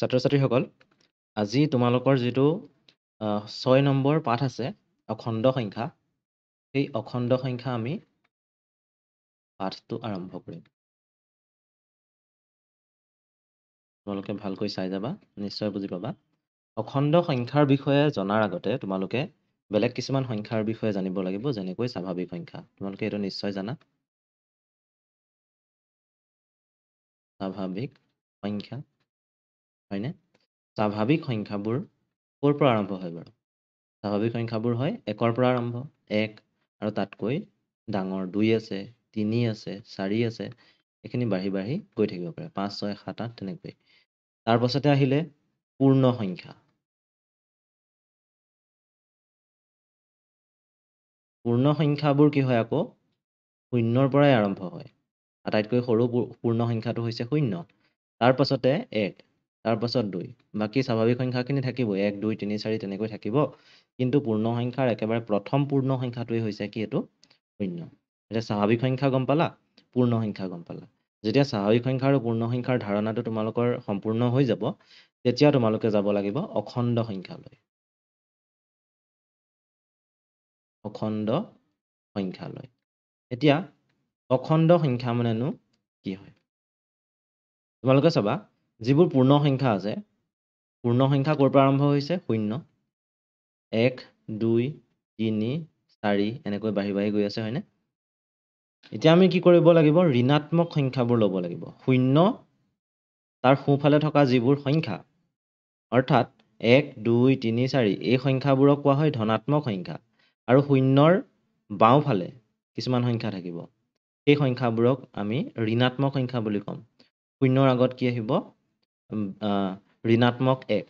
ছাত্ৰ ছাত্ৰীসকল আজি তোমালোকৰ যিটো ছয় নম্বৰ পাঠ আছে অখণ্ড সংখ্যা সেই অখণ্ড সংখ্যা আমি পাঠটো আৰম্ভ কৰিম তোমালোকে ভালকৈ চাই যাবা নিশ্চয় বুজি পাবা অখণ্ড সংখ্যাৰ বিষয়ে জনাৰ আগতে তোমালোকে বেলেগ কিছুমান সংখ্যাৰ বিষয়ে জানিব লাগিব যেনেকৈ স্বাভাৱিক সংখ্যা তোমালোকে এইটো নিশ্চয় জানা স্বাভাৱিক সংখ্যা হয়নে স্বাভাৱিক সংখ্যাবোৰ ক'ৰ পৰা আৰম্ভ হয় বাৰু স্বাভাৱিক সংখ্যাবোৰ হয় একৰ পৰা আৰম্ভ এক আৰু তাতকৈ ডাঙৰ দুই আছে তিনি আছে চাৰি আছে এইখিনি বাঢ়ি বাঢ়ি গৈ থাকিব পাৰে পাঁচ ছয় সাত আঠ তেনেকৈ তাৰপাছতে আহিলে পূৰ্ণ সংখ্যা পূৰ্ণ সংখ্যাবোৰ কি হয় আকৌ শূন্যৰ পৰাই আৰম্ভ হয় আটাইতকৈ সৰু পূৰ্ণ সংখ্যাটো হৈছে শূন্য তাৰ পাছতে এক তাৰপাছত দুই বাকী স্বাভাৱিক সংখ্যাখিনি থাকিব এক দুই তিনি চাৰি তেনেকৈ থাকিব কিন্তু পূৰ্ণ সংখ্যাৰ একেবাৰে প্ৰথম পূৰ্ণ সংখ্যাটোৱেই হৈছে কি এইটো শূন্য এতিয়া স্বাভাৱিক সংখ্যা গম পালা পূৰ্ণ সংখ্যা গম পালা যেতিয়া স্বাভাৱিক সংখ্যা আৰু পূৰ্ণ সংখ্যাৰ ধাৰণাটো তোমালোকৰ সম্পূৰ্ণ হৈ যাব তেতিয়া তোমালোকে যাব লাগিব অখণ্ড সংখ্যালৈ অখণ্ড সংখ্যালৈ এতিয়া অখণ্ড সংখ্যা মানেনো কি হয় তোমালোকে চাবা যিবোৰ পূৰ্ণ সংখ্যা আছে পূৰ্ণ সংখ্যা ক'ৰ পৰা আৰম্ভ হৈছে শূন্য এক দুই তিনি চাৰি এনেকৈ বাঢ়ি বাঢ়ি গৈ আছে হয়নে এতিয়া আমি কি কৰিব লাগিব ঋণাত্মক সংখ্যাবোৰ ল'ব লাগিব শূন্য তাৰ সোঁফালে থকা যিবোৰ সংখ্যা অৰ্থাৎ এক দুই তিনি চাৰি এই সংখ্যাবোৰক কোৱা হয় ধনাত্মক সংখ্যা আৰু শূন্যৰ বাওঁফালে কিছুমান সংখ্যা থাকিব সেই সংখ্যাবোৰক আমি ঋণাত্মক সংখ্যা বুলি ক'ম শূন্যৰ আগত কি আহিব ঋণাত্মক এক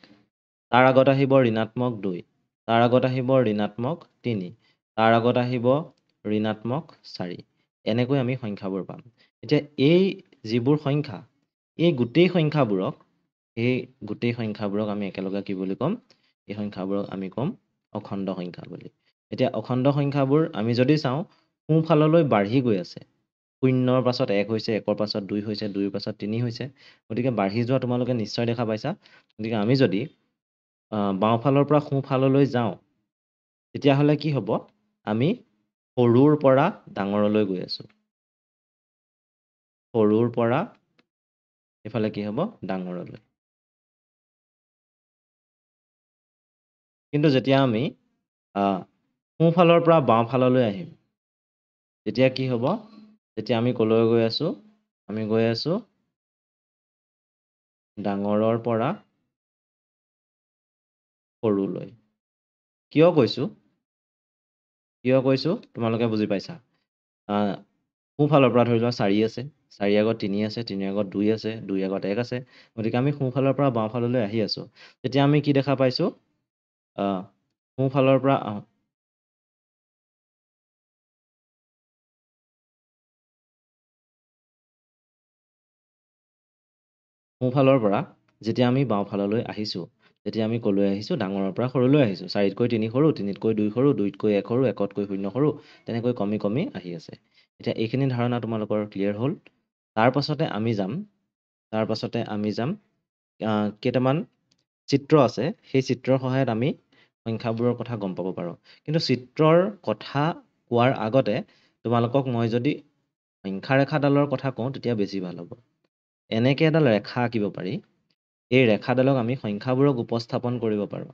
তাৰ আগত আহিব ঋণাত্মক দুই তাৰ আগত আহিব ঋণাত্মক তিনি তাৰ আগত আহিব ঋণাত্মক চাৰি এনেকৈ আমি সংখ্যাবোৰ পাম এতিয়া এই যিবোৰ সংখ্যা এই গোটেই সংখ্যাবোৰক এই গোটেই সংখ্যাবোৰক আমি একেলগে কি বুলি ক'ম এই সংখ্যাবোৰক আমি ক'ম অখণ্ড সংখ্যা বুলি এতিয়া অখণ্ড সংখ্যাবোৰ আমি যদি চাওঁ সোঁফাললৈ বাঢ়ি গৈ আছে শূন্যৰ পাছত এক হৈছে একৰ পাছত দুই হৈছে দুইৰ পাছত তিনি হৈছে গতিকে বাঢ়ি যোৱা তোমালোকে নিশ্চয় দেখা পাইছা গতিকে আমি যদি বাওঁফালৰ পৰা সোঁফাললৈ যাওঁ তেতিয়াহ'লে কি হ'ব আমি সৰুৰ পৰা ডাঙৰলৈ গৈ আছো সৰুৰ পৰা এইফালে কি হ'ব ডাঙৰলৈ কিন্তু যেতিয়া আমি সোঁফালৰ পৰা বাওঁফাললৈ আহিম তেতিয়া কি হ'ব তেতিয়া আমি কলৈ গৈ আছো আমি গৈ আছো ডাঙৰৰ পৰা সৰুলৈ কিয় কৈছোঁ কিয় কৈছোঁ তোমালোকে বুজি পাইছা সোঁফালৰ পৰা ধৰি লোৱা চাৰি আছে চাৰি আগত তিনি আছে তিনি আগত দুই আছে দুই আগত এক আছে গতিকে আমি সোঁফালৰ পৰা বাওঁফাললৈ আহি আছোঁ তেতিয়া আমি কি দেখা পাইছোঁ সোঁফালৰ পৰা সোঁফালৰ পৰা যেতিয়া আমি বাওঁফাললৈ আহিছোঁ তেতিয়া আমি ক'লৈ আহিছোঁ ডাঙৰৰ পৰা সৰুলৈ আহিছোঁ চাৰিতকৈ তিনি সৰু তিনিতকৈ দুই সৰু দুইতকৈ এক সৰু একতকৈ শূন্য সৰু তেনেকৈ কমি কমি আহি আছে এতিয়া এইখিনি ধাৰণা তোমালোকৰ ক্লিয়াৰ হ'ল তাৰপাছতে আমি যাম তাৰপাছতে আমি যাম কেইটামান চিত্ৰ আছে সেই চিত্ৰৰ সহায়ত আমি সংখ্যাবোৰৰ কথা গম পাব পাৰোঁ কিন্তু চিত্ৰৰ কথা কোৱাৰ আগতে তোমালোকক মই যদি সংখ্যাৰেখাডালৰ কথা কওঁ তেতিয়া বেছি ভাল হ'ব এনেকৈ এডাল ৰেখা আঁকিব পাৰি এই ৰেখাডালক আমি সংখ্যাবোৰক উপস্থাপন কৰিব পাৰোঁ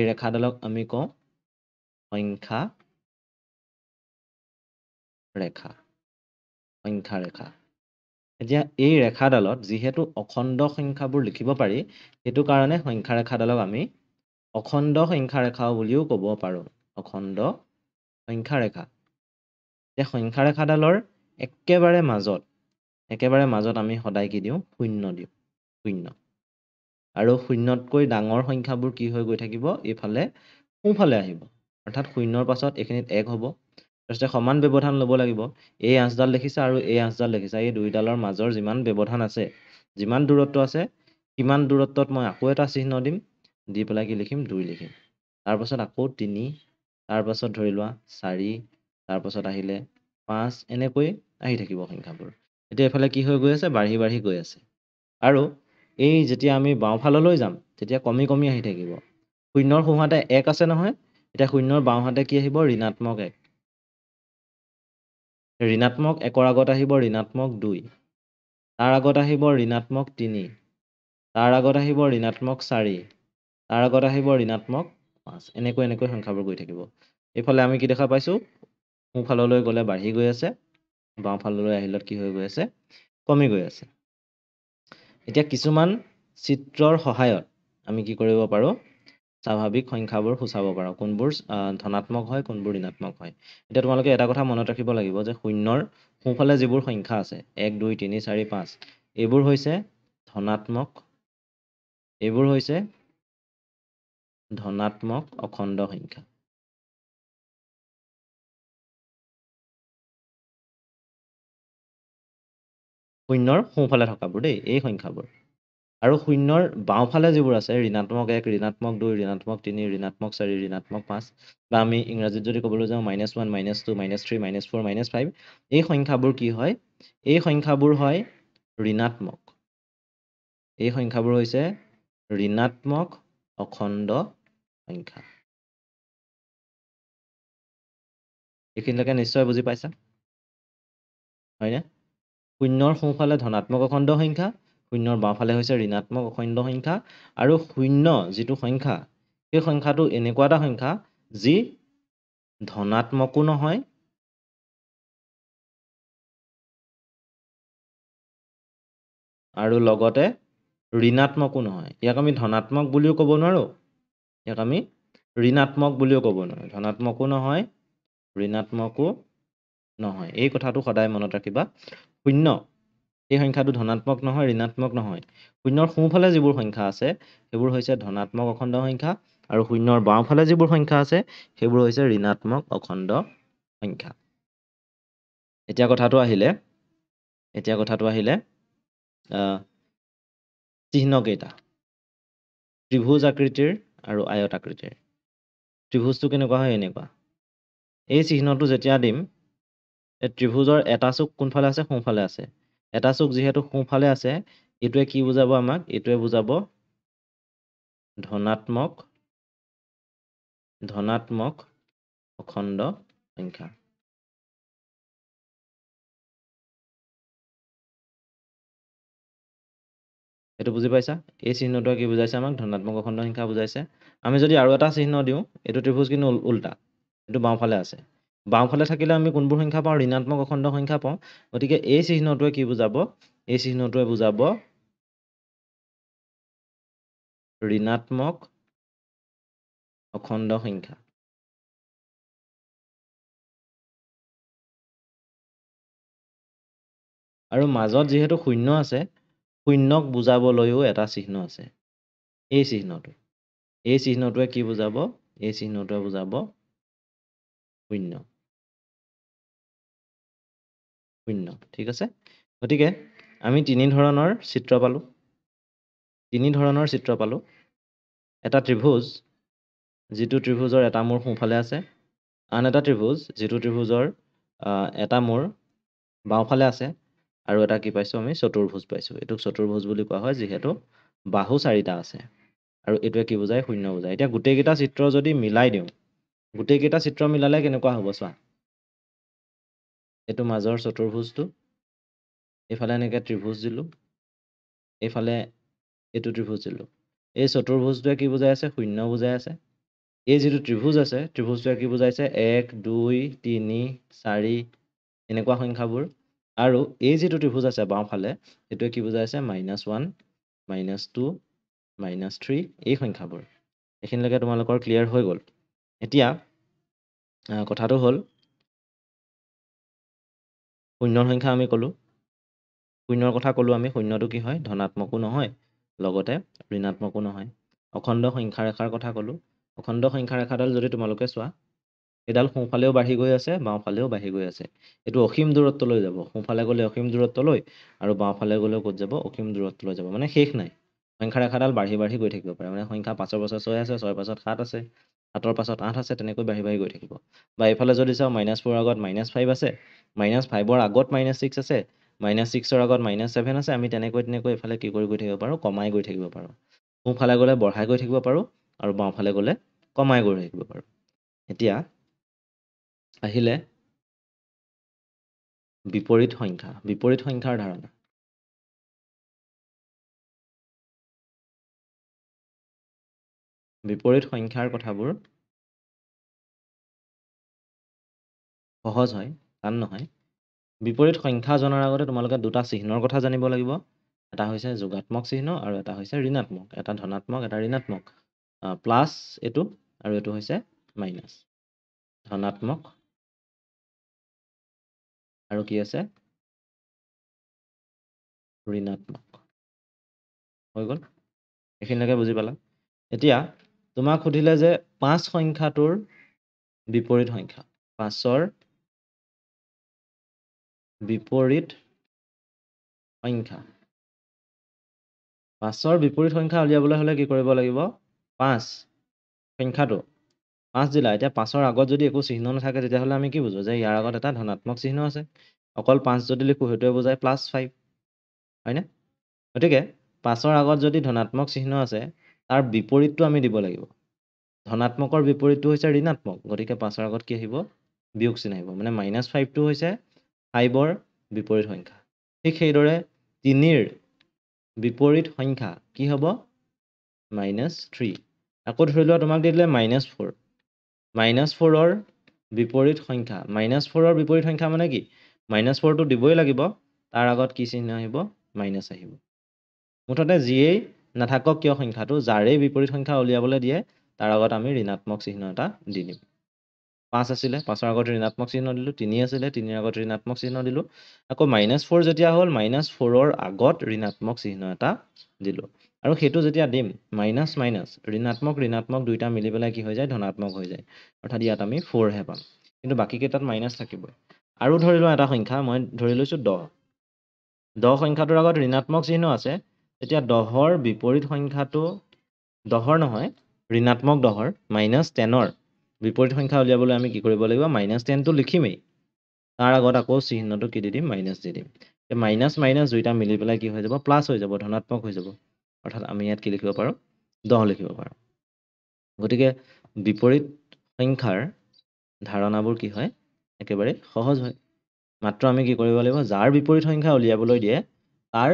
এই ৰেখাডালক আমি কওঁ সংখ্যা ৰেখা সংখ্যা ৰেখা এতিয়া এই ৰেখাডালত যিহেতু অখণ্ড সংখ্যাবোৰ লিখিব পাৰি সেইটো কাৰণে সংখ্যাৰেখাডালক আমি অখণ্ড সংখ্যাৰেখাও বুলিও ক'ব পাৰোঁ অখণ্ড সংখ্যাৰেখা এতিয়া সংখ্যাৰেখাডালৰ একেবাৰে মাজত একেবাৰে মাজত আমি সদায় কি দিওঁ শূন্য দিওঁ শূন্য আৰু শূন্যতকৈ ডাঙৰ সংখ্যাবোৰ কি হৈ গৈ থাকিব এইফালে সোঁফালে আহিব অৰ্থাৎ শূন্যৰ পাছত এইখিনিত এক হ'ব তাৰপিছতে সমান ব্যৱধান ল'ব লাগিব এই আঁচডাল লিখিছা আৰু এই আঁচডাল লিখিছা এই দুইডালৰ মাজৰ যিমান ব্যৱধান আছে যিমান দূৰত্ব আছে সিমান দূৰত্বত মই আকৌ এটা চিহ্ন দিম দি পেলাই কি লিখিম দুই লিখিম তাৰপাছত আকৌ তিনি তাৰপাছত ধৰি লোৱা চাৰি তাৰপাছত আহিলে পাঁচ এনেকৈ আহি থাকিব সংখ্যাবোৰ এতিয়া এইফালে কি হৈ গৈ আছে বাঢ়ি বাঢ়ি গৈ আছে আৰু এই যেতিয়া আমি বাওঁফাললৈ যাম তেতিয়া কমি কমি আহি থাকিব শূন্যৰ সোঁহাতে এক আছে নহয় এতিয়া শূন্যৰ বাওঁহাতে কি আহিব ঋণাত্মক এক ঋণাত্মক একৰ আগত আহিব ঋণাত্মক দুই তাৰ আগত আহিব ঋণাত্মক তিনি তাৰ আগত আহিব ঋণাত্মক চাৰি তাৰ আগত আহিব ঋণাত্মক পাঁচ এনেকৈ এনেকৈ সংখ্যাবোৰ গৈ থাকিব এইফালে আমি কি দেখা পাইছোঁ সোঁফাললৈ গ'লে বাঢ়ি গৈ আছে বাওঁফাললৈ আহিলত কি হৈ গৈ আছে কমি গৈ আছে এতিয়া কিছুমান চিত্ৰৰ সহায়ত আমি কি কৰিব পাৰোঁ স্বাভাৱিক সংখ্যাবোৰ সূচাব পাৰোঁ কোনবোৰ ধনাত্মক হয় কোনবোৰ ঋণাত্মক হয় এতিয়া তোমালোকে এটা কথা মনত ৰাখিব লাগিব যে শূন্যৰ সোঁফালে যিবোৰ সংখ্যা আছে এক দুই তিনি চাৰি পাঁচ এইবোৰ হৈছে ধনাত্মক এইবোৰ হৈছে ধনাত্মক অখণ্ড সংখ্যা শূন্যৰ সোঁফালে থকাবোৰ দেই এই সংখ্যাবোৰ আৰু শূন্যৰ বাওঁফালে যিবোৰ আছে ঋণাত্মক এক ঋণাত্মক দুই ঋণাত্মক তিনি ঋণাত্মক চাৰি ঋণাত্মক পাঁচ বা আমি ইংৰাজীত যদি ক'বলৈ যাওঁ minus one minus two minus three minus four minus five এই সংখ্যাবোৰ কি হয় এই সংখ্যাবোৰ হয় ঋণাত্মক এই সংখ্যাবোৰ হৈছে ঋণাত্মক অখণ্ড সংখ্যা এইখিনিলৈকে নিশ্চয় বুজি পাইছা হয়নে শূন্যৰ সোঁফালে ধনাত্মক অখণ্ড সংখ্যা শূন্যৰ বাওঁফালে হৈছে ঋণাত্মক অখণ্ড সংখ্যা আৰু শূন্য যিটো সংখ্যা সেই সংখ্যাটো এনেকুৱা এটা সংখ্যা যি ধনাত্মকো নহয় আৰু লগতে ঋণাত্মকো নহয় ইয়াক আমি ধনাত্মক বুলিও ক'ব নোৱাৰোঁ ইয়াক আমি ঋণাত্মক বুলিও ক'ব নোৱাৰোঁ ধনাত্মকো নহয় ঋণাত্মকো নহয় এই কথাটো সদায় মনত ৰাখিবা শূন্য এই সংখ্যাটো ধনাত্মক নহয় ঋণাত্মক নহয় শূন্যৰ সোঁফালে যিবোৰ সংখ্যা আছে সেইবোৰ হৈছে ধনাত্মক অখণ্ড সংখ্যা আৰু শূন্যৰ বাওঁফালে যিবোৰ সংখ্যা আছে সেইবোৰ হৈছে ঋণাত্মক অখণ্ড সংখ্যা এতিয়া কথাটো আহিলে এতিয়া কথাটো আহিলে চিহ্নকেইটা ত্ৰিভুজ আকৃতিৰ আৰু আয়ত আকৃতিৰ ত্ৰিভুজটো কেনেকুৱা হয় এনেকুৱা এই চিহ্নটো যেতিয়া দিম ত্ৰিভুজৰ এটা চুক কোনফালে আছে সোঁফালে আছে এটা চুক যিহেতু সোঁফালে আছে এইটোৱে কি বুজাব আমাক এইটোৱে বুজাব ধনাত্মক ধনাত্মক অখণ্ড সংখ্যা এইটো বুজি পাইছা এই চিহ্নটোৱে কি বুজাইছে আমাক ধনাত্মক অখণ্ড সংখ্যা বুজাইছে আমি যদি আৰু এটা চিহ্ন দিওঁ এইটো ত্ৰিভুজ কিন্তু উল্টা এইটো বাওঁফালে আছে বাওঁফালে থাকিলে আমি কোনবোৰ সংখ্যা পাওঁ ঋণাত্মক অখণ্ড সংখ্যা পাওঁ গতিকে এই চিহ্নটোৱে কি বুজাব এই চিহ্নটোৱে বুজাব ঋণাত্মক অখণ্ড সংখ্যা আৰু মাজত যিহেতু শূন্য আছে শূন্যক বুজাবলৈও এটা চিহ্ন আছে এই চিহ্নটো এই চিহ্নটোৱে কি বুজাব এই চিহ্নটোৱে বুজাব শূন্য শূন্য ঠিক আছে গতিকে আমি তিনি ধৰণৰ চিত্ৰ পালোঁ তিনি ধৰণৰ চিত্ৰ পালোঁ এটা ত্ৰিভুজ যিটো ত্ৰিভুজৰ এটা মূৰ সোঁফালে আছে আন এটা ত্ৰিভুজ যিটো ত্ৰিভুজৰ এটা মূৰ বাওঁফালে আছে আৰু এটা কি পাইছোঁ আমি চতুৰ্ভুজ পাইছোঁ এইটোক চতুৰ্ভুজ বুলি কোৱা হয় যিহেতু বাহু চাৰিটা আছে আৰু এইটোৱে কি বুজায় শূন্য বুজায় এতিয়া গোটেইকেইটা চিত্ৰ যদি মিলাই দিওঁ গোটেইকেইটা চিত্ৰ মিলালে কেনেকুৱা হ'ব চোৱা এইটো মাজৰ চতুৰ্ভুজটো এইফালে এনেকৈ ত্ৰিভুজ দিলোঁ এইফালে এইটো ত্ৰিভুজ দিলোঁ এই চতুৰ্ভুজটোৱে কি বুজাই আছে শূন্য বুজাই আছে এই যিটো ত্ৰিভুজ আছে ত্ৰিভুজটোৱে কি বুজাইছে এক দুই তিনি চাৰি এনেকুৱা সংখ্যাবোৰ আৰু এই যিটো ত্ৰিভুজ আছে বাওঁফালে সেইটোৱে কি বুজাইছে minus one minus two minus three এই সংখ্যাবোৰ এইখিনিলৈকে তোমালোকৰ ক্লিয়াৰ হৈ গ'ল এতিয়া কথাটো হ'ল শূন্যৰ সংখ্যা আমি ক'লোঁ শূন্যৰ কথা ক'লোঁ আমি শূন্যটো কি হয় ধনাত্মকো নহয় লগতে ঋণাত্মকো নহয় অখণ্ড সংখ্যাৰেখাৰ কথা ক'লোঁ অখণ্ড সংখ্যাৰেখাডাল যদি তোমালোকে চোৱা এইডাল সোঁফালেও বাঢ়ি গৈ আছে বাওঁফালেও বাঢ়ি গৈ আছে এইটো অসীম দূৰত্বলৈ যাব সোঁফালে গ'লে অসীম দূৰত্বলৈ আৰু বাওঁফালে গ'লেও ক'ত যাব অসীম দূৰত্বলৈ যাব মানে শেষ নাই সংখ্যাৰেখাডাল বাঢ়ি বাঢ়ি গৈ থাকিব পাৰে মানে সংখ্যা পাঁচৰ পাছত ছয় আছে ছয় পাছত সাত আছে সাতৰ পাছত আঠ আছে তেনেকৈ বাঢ়ি বাঢ়ি গৈ থাকিব বা এইফালে যদি চাওঁ মাইনাছ ফ'ৰৰ আগত মাইনাছ ফাইভ আছে মাইনাছ ফাইভৰ আগত মাইনাছ ছিক্স আছে মাইনাছ ছিক্সৰ আগত মাইনাছ ছেভেন আছে আমি তেনেকৈ তেনেকৈ এইফালে কি কৰি গৈ থাকিব পাৰোঁ কমাই গৈ থাকিব পাৰোঁ সোঁফালে গ'লে বঢ়াই গৈ থাকিব পাৰোঁ আৰু বাওঁফালে গ'লে কমাই গৈ থাকিব পাৰোঁ এতিয়া আহিলে বিপৰীত সংখ্যা বিপৰীত সংখ্যাৰ ধাৰণা বিপৰীত সংখ্যাৰ কথাবোৰ সহজ হয় টান নহয় বিপৰীত সংখ্যা জনাৰ আগতে তোমালোকে দুটা চিহ্নৰ কথা জানিব লাগিব এটা হৈছে যোগাত্মক চিহ্ন আৰু এটা হৈছে ঋণাত্মক এটা ধনাত্মক এটা ঋণাত্মক প্লাছ এইটো আৰু এইটো হৈছে মাইনাছ ধনাত্মক আৰু কি আছে ঋণাত্মক হৈ গ'ল এইখিনিলৈকে বুজি পালা এতিয়া তোমাক সুধিলে যে পাঁচ সংখ্যাটোৰ বিপৰীত সংখ্যা পাঁচৰ বিপৰীত সংখ্যা পাঁচৰ বিপৰীত সংখ্যা উলিয়াবলৈ হ'লে কি কৰিব লাগিব পাঁচ সংখ্যাটো পাঁচ দিলা এতিয়া পাঁচৰ আগত যদি একো চিহ্ন নাথাকে তেতিয়াহ'লে আমি কি বুজো যে ইয়াৰ আগত এটা ধনাত্মক চিহ্ন আছে অকল পাঁচ যদি লিখোঁ সেইটোৱে বুজায় প্লাছ ফাইভ হয়নে গতিকে পাঁচৰ আগত যদি ধনাত্মক চিহ্ন আছে তাৰ বিপৰীতটো আমি দিব লাগিব ধনাত্মকৰ বিপৰীতটো হৈছে ঋণাত্মক গতিকে পাঁচৰ আগত কি আহিব বিয়োগ চিন আহিব মানে মাইনাছ ফাইভটো হৈছে ফাইভৰ বিপৰীত সংখ্যা ঠিক সেইদৰে তিনিৰ বিপৰীত সংখ্যা কি হ'ব মাইনাছ থ্ৰী আকৌ ধৰি লোৱা তোমাক দি দিলে মাইনাছ ফ'ৰ মাইনাছ ফ'ৰৰ বিপৰীত সংখ্যা মাইনাছ ফ'ৰৰ বিপৰীত সংখ্যা মানে কি মাইনাছ ফ'ৰটো দিবই লাগিব তাৰ আগত কি চিহ্ন আহিব মাইনাছ আহিব মুঠতে যিয়েই নাথাকক কিয় সংখ্যাটো যাৰেই বিপৰীত সংখ্যা উলিয়াবলৈ দিয়ে তাৰ আগত আমি ঋণাত্মক চিহ্ন এটা দি দিম পাঁচ আছিলে পাঁচৰ আগত ঋণাত্মক চিহ্ন দিলোঁ তিনি আছিলে তিনিৰ আগত ঋণাত্মক চিহ্ন দিলোঁ আকৌ মাইনাছ ফ'ৰ যেতিয়া হ'ল মাইনাছ ফ'ৰৰ আগত ঋণাত্মক চিহ্ন এটা দিলোঁ আৰু সেইটো যেতিয়া দিম মাইনাছ মাইনাছ ঋণাত্মক ঋণাত্মক দুয়োটা মিলি পেলাই কি হৈ যায় ধনাত্মক হৈ যায় অৰ্থাৎ ইয়াত আমি ফ'ৰহে পাম কিন্তু বাকীকেইটাত মাইনাছ থাকিবই আৰু ধৰি লওঁ এটা সংখ্যা মই ধৰি লৈছোঁ দহ দহ সংখ্যাটোৰ আগত ঋণাত্মক চিহ্ন আছে এতিয়া দহৰ বিপৰীত সংখ্যাটো দহৰ নহয় ঋণাত্মক দহৰ মাইনাছ টেনৰ বিপৰীত সংখ্যা উলিয়াবলৈ আমি কি কৰিব লাগিব মাইনাছ টেনটো লিখিমেই তাৰ আগত আকৌ চিহ্নটো কি দি দিম মাইনাছ দি দিম মাইনাছ মাইনাছ দুইটা মিলি পেলাই কি হৈ যাব প্লাছ হৈ যাব ধনাত্মক হৈ যাব অৰ্থাৎ আমি ইয়াত কি লিখিব পাৰোঁ দহ লিখিব পাৰোঁ গতিকে বিপৰীত সংখ্যাৰ ধাৰণাবোৰ কি হয় একেবাৰে সহজ হয় মাত্ৰ আমি কি কৰিব লাগিব যাৰ বিপৰীত সংখ্যা উলিয়াবলৈ দিয়ে তাৰ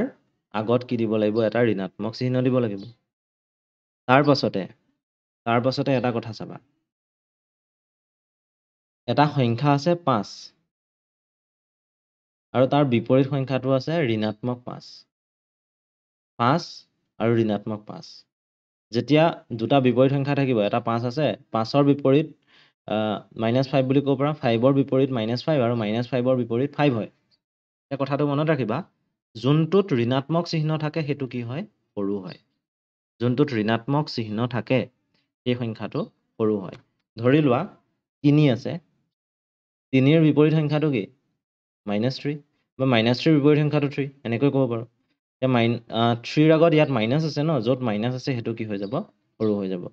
আগত কি দিব লাগিব এটা ঋণাত্মক চিহ্ন দিব লাগিব তাৰ তাৰপাছতে তাৰপাছতে এটা কথা চাবা এটা সংখ্যা আছে পাঁচ আৰু তাৰ বিপৰীত সংখ্যাটো আছে ঋণাত্মক পাঁচ পাঁচ আৰু ঋণাত্মক পাঁচ যেতিয়া দুটা বিপৰীত সংখ্যা থাকিব এটা পাঁচ আছে পাঁচৰ বিপৰীত মাইনাছ ফাইভ বুলি ক'ব পাৰা ফাইভৰ বিপৰীত মাইনাছ ফাইভ আৰু মাইনাছ ফাইভৰ বিপৰীত ফাইভ হয় এই কথাটো মনত ৰাখিবা যোনটোত ঋণাত্মক চিহ্ন থাকে সেইটো কি হয় সৰু হয় যোনটোত ঋণাত্মক চিহ্ন থাকে সেই সংখ্যাটো সৰু হয় ধৰি লোৱা তিনি আছে তিনিৰ বিপৰীত সংখ্যাটো কি মাইনাছ থ্ৰী বা মাইনাছ থ্ৰীৰ বিপৰীত সংখ্যাটো থ্ৰী এনেকৈ ক'ব পাৰোঁ এতিয়া মাইন থ্ৰীৰ আগত ইয়াত মাইনাছ আছে ন য'ত মাইনাছ আছে সেইটো কি হৈ যাব সৰু হৈ যাব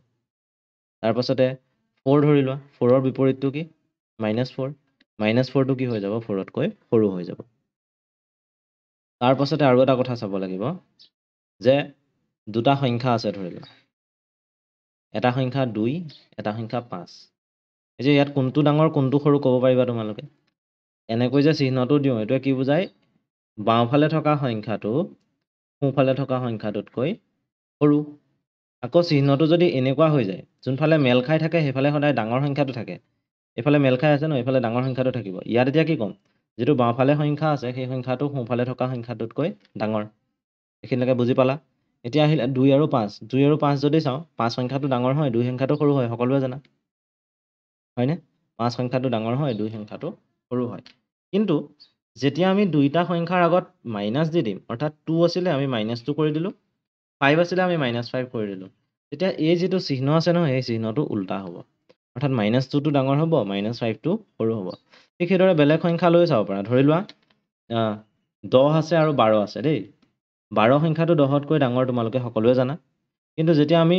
তাৰপাছতে ফ'ৰ ধৰি লোৱা ফ'ৰৰ বিপৰীতটো কি মাইনাছ ফ'ৰ মাইনাছ ফ'ৰটো কি হৈ যাব ফ'ৰতকৈ সৰু হৈ যাব তাৰপাছতে আৰু এটা কথা চাব লাগিব যে দুটা সংখ্যা আছে ধৰি লওক এটা সংখ্যা দুই এটা সংখ্যা পাঁচ এই যে ইয়াত কোনটো ডাঙৰ কোনটো সৰু ক'ব পাৰিবা তোমালোকে এনেকৈ যে চিহ্নটো দিওঁ এইটোৱে কি বুজায় বাওঁফালে থকা সংখ্যাটো সোঁফালে থকা সংখ্যাটোতকৈ সৰু আকৌ চিহ্নটো যদি এনেকুৱা হৈ যায় যোনফালে মেল খাই থাকে সেইফালে সদায় ডাঙৰ সংখ্যাটো থাকে এইফালে মেল খাই আছে ন এইফালে ডাঙৰ সংখ্যাটো থাকিব ইয়াত এতিয়া কি ক'ম যিটো বাওঁফালে সংখ্যা আছে সেই সংখ্যাটো সোঁফালে থকা সংখ্যাটোতকৈ ডাঙৰ এইখিনিলৈকে বুজি পালা এতিয়া আহিলে দুই আৰু পাঁচ দুই আৰু পাঁচ যদি চাওঁ পাঁচ সংখ্যাটো ডাঙৰ হয় দুই সংখ্যাটো সৰু হয় সকলোৱে জানা হয়নে পাঁচ সংখ্যাটো ডাঙৰ হয় দুই সংখ্যাটো সৰু হয় কিন্তু যেতিয়া আমি দুইটা সংখ্যাৰ আগত মাইনাছ দি দিম অৰ্থাৎ টু আছিলে আমি মাইনাছ টু কৰি দিলোঁ ফাইভ আছিলে আমি মাইনাছ ফাইভ কৰি দিলোঁ তেতিয়া এই যিটো চিহ্ন আছে নহয় সেই চিহ্নটো ওল্টা হ'ব অৰ্থাৎ মাইনাছ টুটো ডাঙৰ হ'ব মাইনাছ ফাইভটো সৰু হ'ব ঠিক সেইদৰে বেলেগ সংখ্যা লৈ চাব পাৰা ধৰি লোৱা দহ আছে আৰু বাৰ আছে দেই বাৰ সংখ্যাটো দহতকৈ ডাঙৰ তোমালোকে সকলোৱে জানা কিন্তু যেতিয়া আমি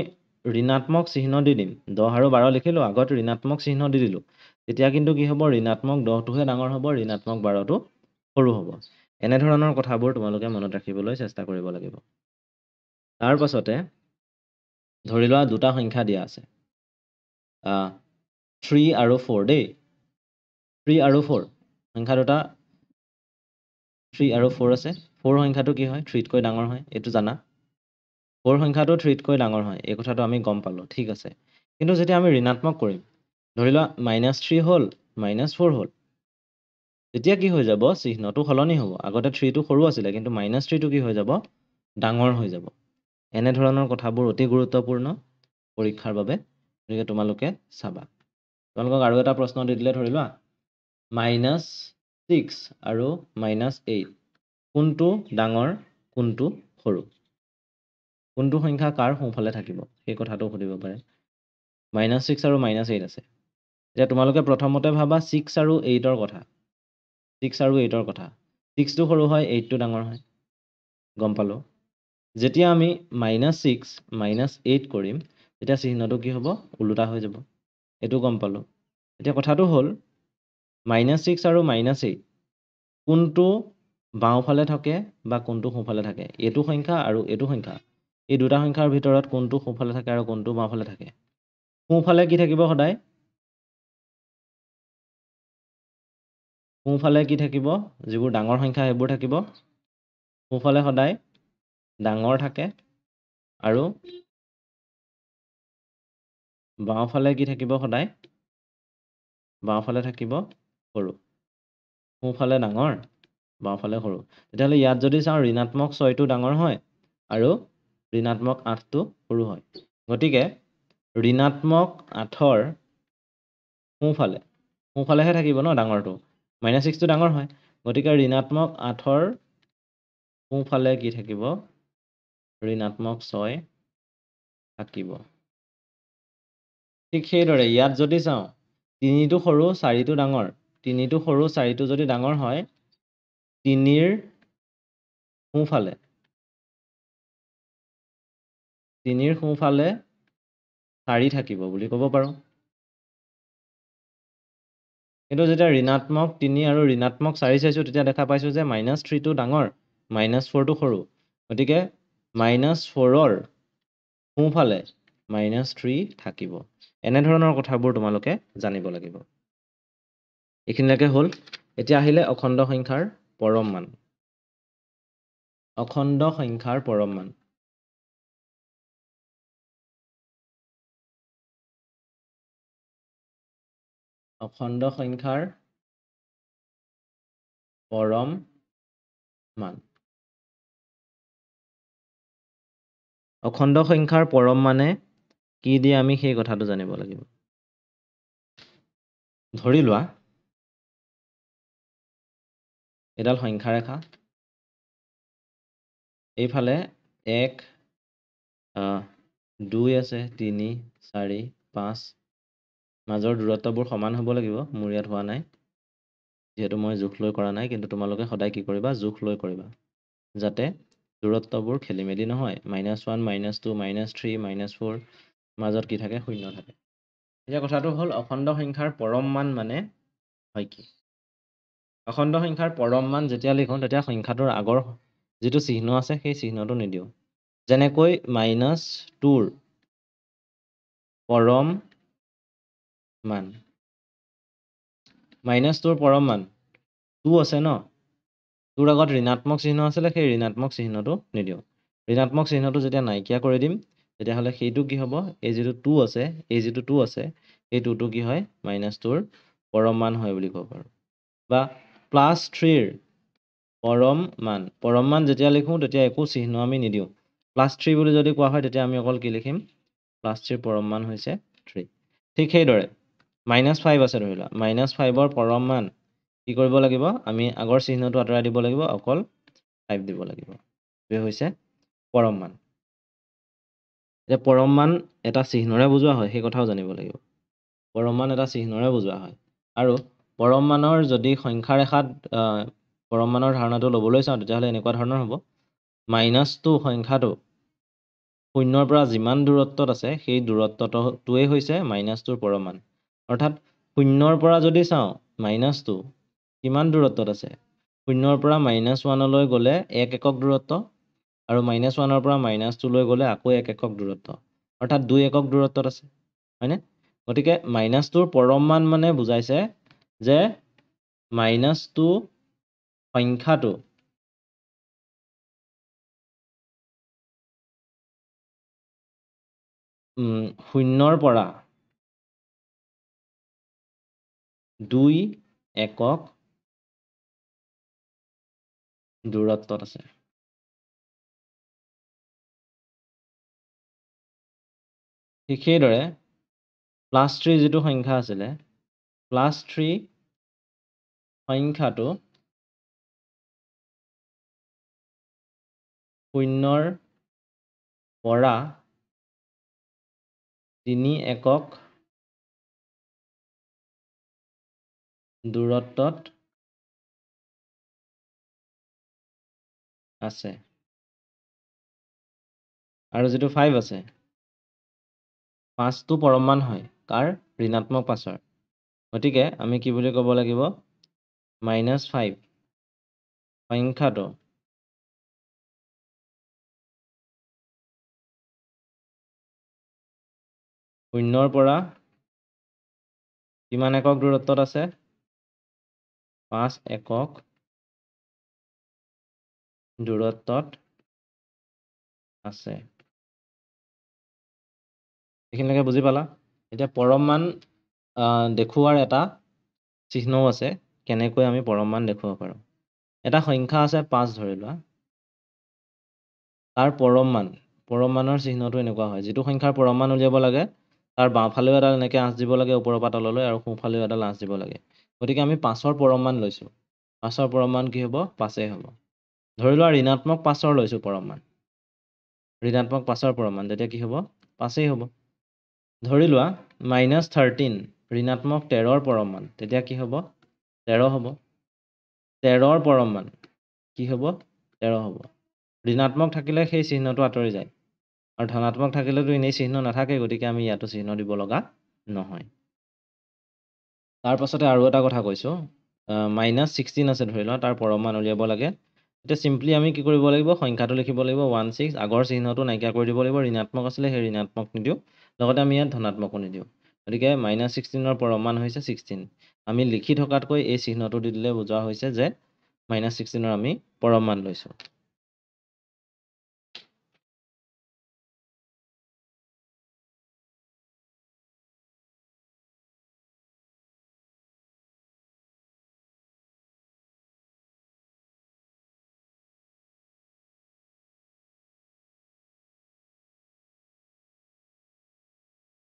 ঋণাত্মক চিহ্ন দি দিম দহ আৰু বাৰ লিখিলোঁ আগত ঋণাত্মক চিহ্ন দি দিলোঁ তেতিয়া কিন্তু কি হ'ব ঋণাত্মক দহটোহে ডাঙৰ হ'ব ঋণাত্মক বাৰটো সৰু হ'ব এনেধৰণৰ কথাবোৰ তোমালোকে মনত ৰাখিবলৈ চেষ্টা কৰিব লাগিব তাৰপাছতে ধৰি লোৱা দুটা সংখ্যা দিয়া আছে থ্ৰী আৰু ফ'ৰ দেই থ্ৰী আৰু ফ'ৰ সংখ্যা দুটা থ্ৰী আৰু ফ'ৰ আছে ফ'ৰ সংখ্যাটো কি হয় থ্ৰীতকৈ ডাঙৰ হয় এইটো জানা ফ'ৰ সংখ্যাটো থ্ৰীতকৈ ডাঙৰ হয় এই কথাটো আমি গম পালোঁ ঠিক আছে কিন্তু যেতিয়া আমি ঋণাত্মক কৰিম ধৰি লোৱা মাইনাছ থ্ৰী হ'ল মাইনাছ ফ'ৰ হ'ল তেতিয়া কি হৈ যাব চিহ্নটো সলনি হ'ব আগতে থ্ৰীটো সৰু আছিলে কিন্তু মাইনাছ থ্ৰীটো কি হৈ যাব ডাঙৰ হৈ যাব এনেধৰণৰ কথাবোৰ অতি গুৰুত্বপূৰ্ণ পৰীক্ষাৰ বাবে গতিকে তোমালোকে চাবা তোমালোকক আৰু এটা প্ৰশ্ন দি দিলে ধৰি লোৱা মাইনাছ ছিক্স আৰু মাইনাছ এইট কোনটো ডাঙৰ কোনটো সৰু কোনটো সংখ্যা কাৰ সোঁফালে থাকিব সেই কথাটো সুধিব পাৰে মাইনাছ ছিক্স আৰু মাইনাছ এইট আছে এতিয়া তোমালোকে প্ৰথমতে ভাবা ছিক্স আৰু এইটৰ কথা ছিক্স আৰু এইটৰ কথা ছিক্সটো সৰু হয় এইটটো ডাঙৰ হয় গম পালোঁ যেতিয়া আমি মাইনাছ ছিক্স মাইনাছ এইট কৰিম তেতিয়া চিহ্নটো কি হ'ব ওলোটা হৈ যাব এইটো গম পালোঁ এতিয়া কথাটো হ'ল মাইনাছ ছিক্স আৰু মাইনাছ এইট কোনটো বাওঁফালে থাকে বা কোনটো সোঁফালে থাকে এইটো সংখ্যা আৰু এইটো সংখ্যা এই দুটা সংখ্যাৰ ভিতৰত কোনটো সোঁফালে থাকে আৰু কোনটো বাওঁফালে থাকে সোঁফালে কি থাকিব সদায় সোঁফালে কি থাকিব যিবোৰ ডাঙৰ সংখ্যা সেইবোৰ থাকিব সোঁফালে সদায় ডাঙৰ থাকে আৰু বাওঁফালে কি থাকিব সদায় বাওঁফালে থাকিব সৰু সোঁফালে ডাঙৰ বাওঁফালে সৰু তেতিয়াহ'লে ইয়াত যদি চাওঁ ঋণাত্মক ছয়টো ডাঙৰ হয় আৰু ঋণাত্মক আঠটো সৰু হয় গতিকে ঋণাত্মক আঠৰ সোঁফালে সোঁফালেহে থাকিব ন ডাঙৰটো মাইনাছ ছিক্সটো ডাঙৰ হয় গতিকে ঋণাত্মক আঠৰ সোঁফালে কি থাকিব ঋণাত্মক ছয় থাকিব ঠিক সেইদৰে ইয়াত যদি চাওঁ তিনিটো সৰু চাৰিটো ডাঙৰ তিনিটো সৰু চাৰিটো যদি ডাঙৰ হয় তিনিৰ সোঁফালে তিনিৰ সোঁফালে চাৰি থাকিব বুলি ক'ব পাৰোঁ কিন্তু যেতিয়া ঋণাত্মক তিনি আৰু ঋণাত্মক চাৰি তেতিয়া দেখা পাইছোঁ যে মাইনাছ থ্ৰীটো ডাঙৰ মাইনাছ ফ'ৰটো সৰু গতিকে মাইনাছ ফ'ৰৰ সোঁফালে মাইনাছ থ্ৰী থাকিব এনেধৰণৰ কথাবোৰ তোমালোকে জানিব লাগিব এইখিনিলৈকে হ'ল এতিয়া আহিলে অখণ্ড সংখ্যাৰ পৰম মান অখণ্ড সংখ্যাৰ পৰম মান অখণ্ড সংখ্যাৰ পৰম মান অখণ্ড সংখ্যাৰ পৰম মানে কি দিয়ে আমি সেই কথাটো জানিব লাগিব ধৰি লোৱা এডাল সংখ্যাৰেখা এইফালে এক দুই আছে তিনি চাৰি পাঁচ মাজৰ দূৰত্ববোৰ সমান হ'ব লাগিব মোৰ ইয়াত হোৱা নাই যিহেতু মই জোখ লৈ কৰা নাই কিন্তু তোমালোকে সদায় কি কৰিবা জোখ লৈ কৰিবা যাতে দূৰত্ববোৰ খেলি মেলি নহয় minus one minus two minus three minus four মাজত কি থাকে শূন্য থাকে এতিয়া কথাটো হ'ল অখণ্ড সংখ্যাৰ পৰম মান মানে হয় কি অখণ্ড সংখ্যাৰ পৰম মান যেতিয়া লিখোঁ তেতিয়া সংখ্যাটোৰ আগৰ যিটো চিহ্ন আছে সেই চিহ্নটো নিদিওঁ যেনেকৈ মাইনাছ টুৰ পৰম মান মাইনাছ টুৰ পৰম মান টু আছে ন টুৰ আগত ঋণাত্মক চিহ্ন আছিলে সেই ঋণাত্মক চিহ্নটো নিদিওঁ ঋণাত্মক চিহ্নটো যেতিয়া নাইকিয়া কৰি দিম তেতিয়াহ'লে সেইটো কি হ'ব এই যিটো টু আছে এই যিটো টু আছে সেই টুটো কি হয় মাইনাছ টুৰ পৰম মান হয় বুলি ক'ব পাৰোঁ বা প্লাছ থ্ৰীৰ পৰম মান পৰম মান যেতিয়া লিখোঁ তেতিয়া একো চিহ্ন আমি নিদিওঁ প্লাছ থ্ৰী বুলি যদি কোৱা হয় তেতিয়া আমি অকল কি লিখিম প্লাছ থ্ৰীৰ পৰম মান হৈছে থ্ৰী ঠিক সেইদৰে মাইনাছ ফাইভ আছে ধৰি লোৱা মাইনাছ ফাইভৰ পৰম মান কি কৰিব লাগিব আমি আগৰ চিহ্নটো আঁতৰাই দিব লাগিব অকল ফাইভ দিব লাগিব সেই হৈছে পৰম মান এতিয়া পৰম মান এটা চিহ্নৰে বুজোৱা হয় সেই কথাও জানিব লাগিব পৰম এটা চিহ্নৰে বুজোৱা হয় আৰু পৰমাণুৰ যদি সংখ্যাৰেখাত পৰমাণুৰ ধাৰণাটো ল'বলৈ চাওঁ তেতিয়াহ'লে এনেকুৱা ধৰণৰ হ'ব মাইনাছ টু সংখ্যাটো শূন্যৰ পৰা যিমান দূৰত্বত আছে সেই দূৰত্বটোটোৱেই হৈছে মাইনাছ টুৰ পৰমাণ অৰ্থাৎ শূন্যৰ পৰা যদি চাওঁ মাইনাছ টু কিমান দূৰত্বত আছে শূন্যৰ পৰা মাইনাছ ওৱানলৈ গ'লে এক একক দূৰত্ব আৰু মাইনাছ ওৱানৰ পৰা মাইনাছ টুলৈ গ'লে আকৌ এক একক দূৰত্ব অৰ্থাৎ দুই একক দূৰত্বত আছে হয়নে গতিকে মাইনাছ টুৰ পৰমাণ মানে বুজাইছে যে মাইনাছ টু সংখ্যাটো শূন্যৰ পৰা দুই একক দূৰত্বত আছে ঠিক সেইদৰে প্লাছ থ্ৰী যিটো সংখ্যা আছিলে প্লাস থ্ৰি সংখ্যাটো শূন্যৰ পৰা তিনি একক দূৰত্বত আছে আৰু যিটো ফাইভ আছে পাঁচটো পৰমাণ হয় কাৰ ঋণাত্মক পাছৰ গতিকে আমি কি বুলি ক'ব লাগিব মাইনাছ ফাইভ সংখ্যাটো শূন্যৰ পৰা কিমান একক দূৰত্বত আছে পাঁচ একক দূৰত্বত আছে এইখিনিলৈকে বুজি পালা এতিয়া পৰম মান দেখুওৱাৰ এটা চিহ্নও আছে কেনেকৈ আমি পৰমাণ দেখুৱাব পাৰোঁ এটা সংখ্যা আছে পাঁচ ধৰি লোৱা তাৰ পৰমাণ পৰমাণৰ চিহ্নটো এনেকুৱা হয় যিটো সংখ্যাৰ পৰমাণ উলিয়াব লাগে তাৰ বাওঁফালেও এডাল এনেকৈ আঁচ দিব লাগে ওপৰৰ পৰা তললৈ আৰু সোঁফালেও এডাল আঁচ দিব লাগে গতিকে আমি পাঁচৰ পৰমাণ লৈছোঁ পাঁচৰ পৰমাণ কি হ'ব পাঁচেই হ'ব ধৰি লোৱা ঋণাত্মক পাঁচৰ লৈছোঁ পৰমাণ ঋণাত্মক পাঁচৰ পৰমাণ তেতিয়া কি হ'ব পাঁচেই হ'ব ধৰি লোৱা মাইনাছ থাৰ্টিন ঋণাত্মক তেৰৰ পৰম মান তেতিয়া কি হ'ব তেৰ হ'ব তেৰৰ পৰম মান কি হ'ব তেৰ হ'ব ঋণাত্মক থাকিলে সেই চিহ্নটো আঁতৰি যায় আৰু ধনাত্মক থাকিলেতো এনেই চিহ্ন নাথাকে গতিকে আমি ইয়াতো চিহ্ন দিব লগা নহয় তাৰপাছতে আৰু এটা কথা কৈছোঁ মাইনাছ ছিক্সটিন আছে ধৰি লোৱা তাৰ পৰম মান উলিয়াব লাগে এতিয়া চিম্পলি আমি কি কৰিব লাগিব সংখ্যাটো লিখিব লাগিব ওৱান ছিক্স আগৰ চিহ্নটো নাইকিয়া কৰি দিব লাগিব ঋণাত্মক আছিলে সেই ঋণাত্মক নিদিওঁ লগতে আমি ইয়াত ধনাত্মকো নিদিওঁ গতিকে মাইনাছ ছিক্সটিনৰ পৰমান হৈছে ছিক্সটিন আমি লিখি থকাতকৈ এই চিহ্নটো দি দিলে বুজোৱা হৈছে যে মাইনাছ ছিক্সটিনৰ আমি পৰমান লৈছোঁ